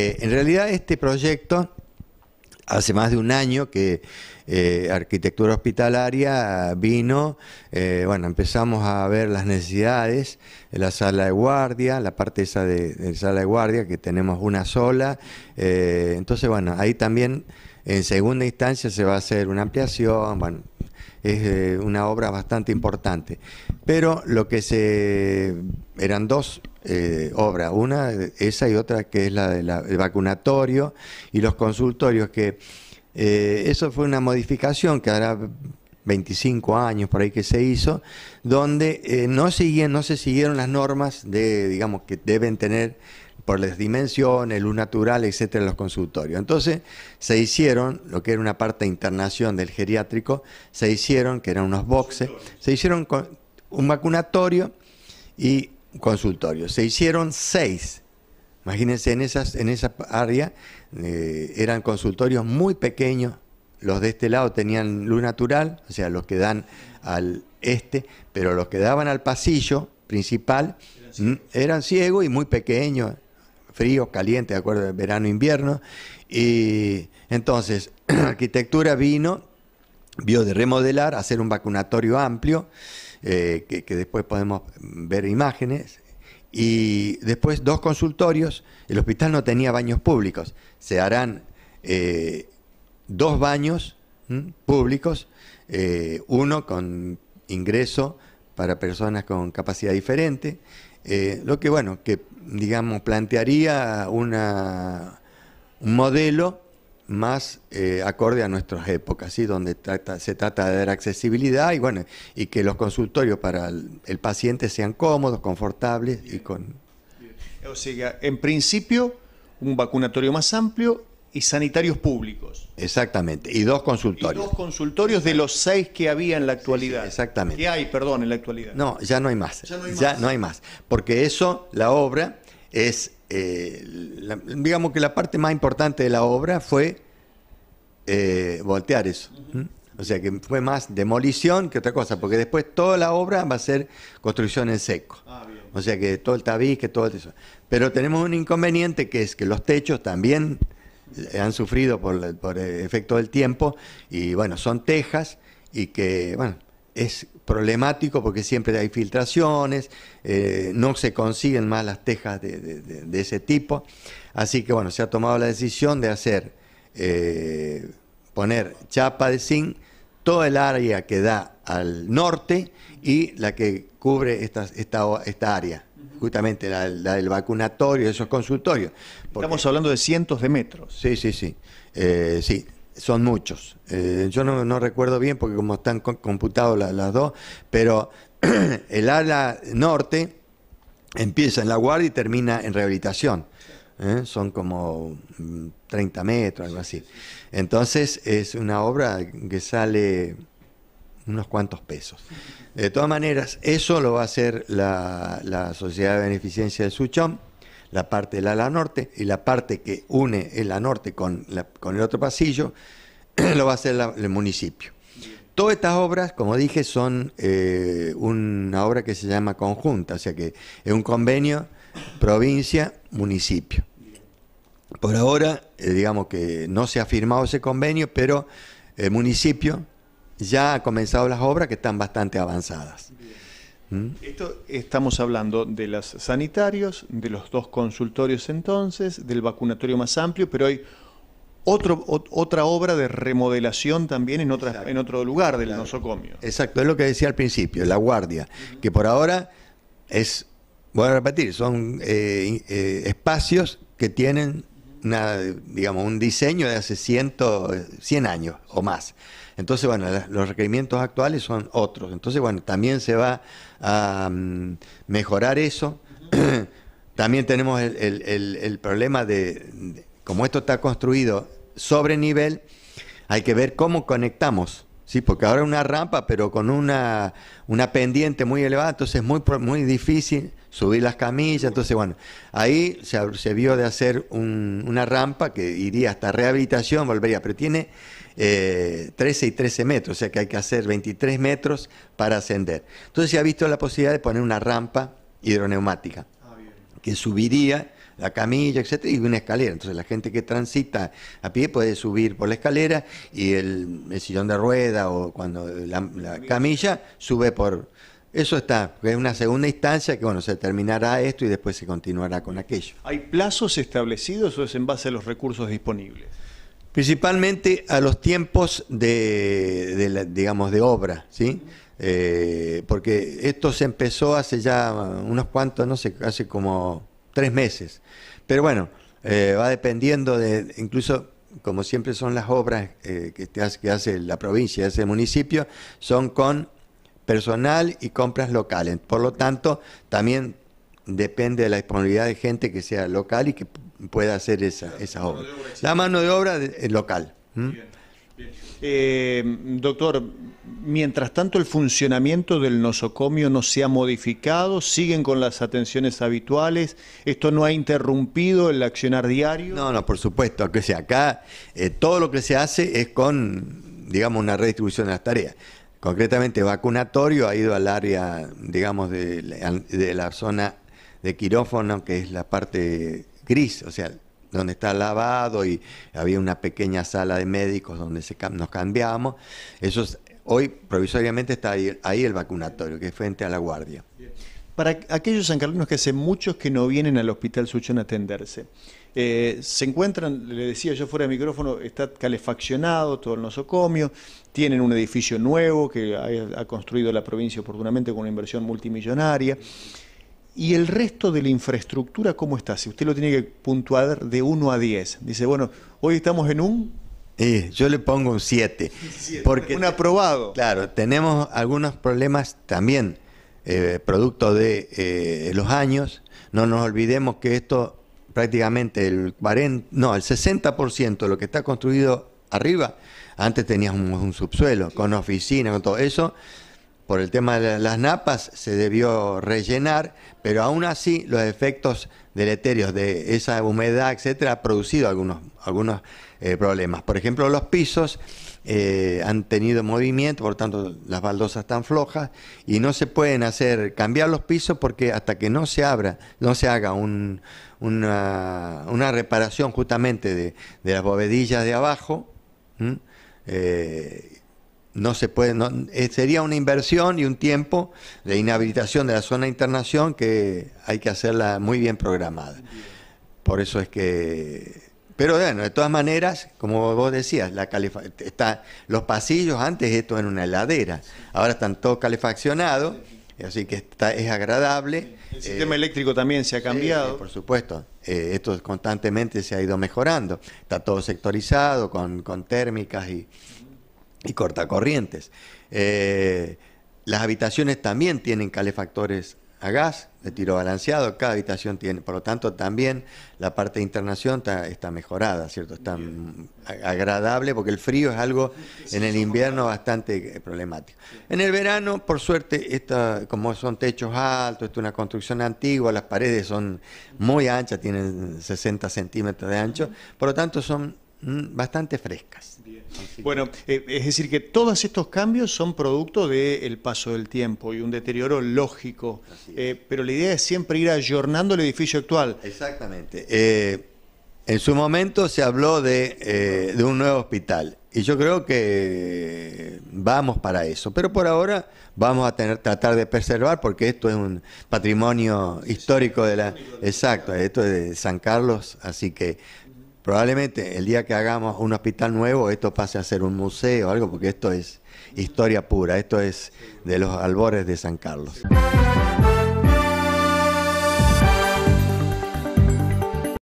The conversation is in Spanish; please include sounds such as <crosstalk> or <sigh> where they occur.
Eh, en realidad este proyecto hace más de un año que eh, Arquitectura Hospitalaria vino, eh, bueno, empezamos a ver las necesidades, la sala de guardia, la parte esa de, sala de guardia, que tenemos una sola, entonces, bueno, ahí también en segunda instancia se va a hacer una ampliación, bueno, es una obra bastante importante, pero lo que se, eran dos eh, obras, una esa y otra que es la del vacunatorio y los consultorios, que eh, eso fue una modificación que ahora 25 años por ahí que se hizo, donde eh, no, no se siguieron las normas de, digamos, que deben tener por las dimensiones, luz natural, etcétera, los consultorios. Entonces se hicieron, lo que era una parte de internación del geriátrico, se hicieron, que eran unos boxes, se hicieron un vacunatorio y consultorios. Se hicieron seis. Imagínense, en, esas, en esa área eh, eran consultorios muy pequeños. Los de este lado tenían luz natural, o sea, los que dan al este, pero los que daban al pasillo principal eran mm, ciegos, y muy pequeños, fríos, calientes, de acuerdo, verano, invierno. Y entonces, <clears throat> arquitectura vino, vio de remodelar, hacer un vacunatorio amplio eh, que, después podemos ver imágenes. Y después dos consultorios. El hospital no tenía baños públicos. Se harán eh, dos baños públicos, eh, uno con ingreso para personas con capacidad diferente. lo que, bueno, que digamos plantearía un modelo más eh, acorde a nuestras épocas, ¿sí? donde se trata de dar accesibilidad y bueno, y que los consultorios para el, paciente sean cómodos, confortables y con... O sea, en principio, un vacunatorio más amplio y sanitarios públicos. Exactamente, y dos consultorios. Y dos consultorios de los seis que había en la actualidad. exactamente. Que hay, perdón, en la actualidad. No, ya no hay más. Ya no hay, más. Porque eso, la obra, es, eh, digamos que la parte más importante de la obra fue eh, voltear eso. O sea que fue más demolición que otra cosa, porque después toda la obra va a ser construcción en seco. Ah, o sea que todo el tabique todo eso. Pero tenemos un inconveniente que es que los techos también eh, han sufrido por, el efecto del tiempo y bueno, son tejas y que bueno, es problemático porque siempre hay filtraciones, eh, no se consiguen más las tejas de, de, de, ese tipo. Así que bueno, se ha tomado la decisión de hacer eh, poner chapa de zinc, toda el área que da al norte y la que cubre esta, esta, esta área, justamente la, del vacunatorio, esos consultorios. Estamos hablando de cientos de metros. Sí, sí, sí. Eh, sí, son muchos. Eh, yo no, no, recuerdo bien porque como están computados las dos, pero <clears throat> el ala norte empieza en la guardia y termina en rehabilitación. ¿eh? son como 30 mm, metros, algo así. Entonces es una obra que sale unos cuantos pesos. De todas maneras, eso lo va a hacer la, la Sociedad de Beneficencia del Suchón, la parte del ala norte, y la parte que une el ala norte con, con el otro pasillo, <clears throat> lo va a hacer el municipio. Todas estas obras, como dije, son eh, una obra que se llama conjunta, o sea que es un convenio provincia, municipio. Por ahora, eh, digamos que no se ha firmado ese convenio, pero el municipio ya ha comenzado las obras que están bastante avanzadas. ¿Mm? Esto estamos hablando de los sanitarios, de los dos consultorios entonces, del vacunatorio más amplio, pero hay otro, otra obra de remodelación también en, otra, en otro lugar del nosocomio. Exacto, es lo que decía al principio, la guardia, que por ahora es voy a repetir, son eh, eh, espacios que tienen digamos, un diseño de hace ciento, 100 años o más. Entonces, bueno, los requerimientos actuales son otros. Entonces, bueno, también se va a mm, mejorar eso. <clears throat> también tenemos el, problema de, de, como esto está construido sobre nivel, hay que ver cómo conectamos Sí, porque ahora una rampa, pero con una, una pendiente muy elevada, entonces es muy, muy difícil subir las camillas. Entonces, bueno, ahí se, vio de hacer una rampa que iría hasta rehabilitación, volvería, pero tiene eh, 13 y 13 metros, o sea que hay que hacer 23 metros para ascender. Entonces se ha visto la posibilidad de poner una rampa hidroneumática, ah, que subiría la camilla, etcétera, y una escalera. Entonces la gente que transita a pie puede subir por la escalera y el, sillón de rueda o cuando la, camilla sube por, eso está, es una segunda instancia que bueno, se terminará esto y después se continuará con aquello. ¿Hay plazos establecidos o es en base a los recursos disponibles? Principalmente a los tiempos de, digamos, de obra, ¿sí? Eh, porque esto se empezó hace ya unos cuantos, no sé, hace como tres meses. Pero bueno, eh, va dependiendo de, incluso como siempre son las obras eh, que, te hace, la provincia, hace el municipio, son con personal y compras locales. Por lo tanto, también depende de la disponibilidad de gente que sea local y que pueda hacer esa, esa obra. La mano de obra, de, eh, local. Eh, doctor, mientras tanto el funcionamiento del nosocomio no se ha modificado, siguen con las atenciones habituales, esto no ha interrumpido el accionar diario. No, no, por supuesto, que sea acá, eh, todo lo que se hace es con, digamos, una redistribución de las tareas. Concretamente, vacunatorio ha ido al área, digamos, de, de la zona de quirófano, que es la parte gris, o sea, donde está lavado y había una pequeña sala de médicos donde se, nos cambiamos. hoy provisoriamente está ahí, el vacunatorio, que es frente a la guardia. Para aquellos sancarlinos que hace muchos que no vienen al Hospital Suchón a atenderse, eh, se encuentran, le decía yo fuera de micrófono, está calefaccionado todo el nosocomio, tienen un edificio nuevo que ha construido la provincia oportunamente con una inversión multimillonaria. ¿Y el resto de la infraestructura cómo está? Si usted lo tiene que puntuar de 1 a 10. Dice, bueno, hoy estamos en un... yo le pongo un 7. Porque, un aprobado. Claro, tenemos algunos problemas también, eh, producto de eh, los años. No nos olvidemos que esto prácticamente el no, el 60% de lo que está construido arriba, antes teníamos un subsuelo, con oficinas, con todo eso por el tema de las napas se debió rellenar, pero aún así los efectos deleterios de esa humedad, etcétera, ha producido algunos, algunos eh, problemas. Por ejemplo, los pisos eh, han tenido movimiento, por tanto las baldosas están flojas y no se pueden hacer cambiar los pisos porque hasta que no se abra, no se haga una, reparación justamente de, las bovedillas de abajo, no se puede, eh, sería una inversión y un tiempo de inhabilitación de la zona de internación que hay que hacerla muy bien programada. Por eso es que... Pero bueno, de todas maneras, como vos decías, la está, los pasillos antes esto era una heladera, ahora están todos calefaccionados, así que está, es agradable. El eh, sistema eléctrico también se ha cambiado. por supuesto, eh, esto constantemente se ha ido mejorando, está todo sectorizado con, con térmicas y y cortacorrientes. Eh, las habitaciones también tienen calefactores a gas de tiro balanceado, cada habitación tiene, por lo tanto también la parte de internación está, mejorada, ¿cierto? Está agradable porque el frío es algo en el invierno bastante eh, problemático. En el verano, por suerte, esta, como son techos altos, es una construcción antigua, las paredes son muy anchas, tienen 60 centímetros de ancho, por lo tanto son Mm, bastante frescas. Bueno, eh, es decir que todos estos cambios son producto del paso del tiempo y un deterioro lógico, eh, pero la idea es siempre ir ayornando el edificio actual. Exactamente. Eh, en su momento se habló de, un nuevo hospital y yo creo que vamos para eso, pero por ahora vamos a tener, tratar de preservar porque esto es un patrimonio histórico de la... Exacto, esto es de San Carlos, así que Probablemente el día que hagamos un hospital nuevo, esto pase a ser un museo o algo, porque esto es historia pura, esto es de los albores de San Carlos.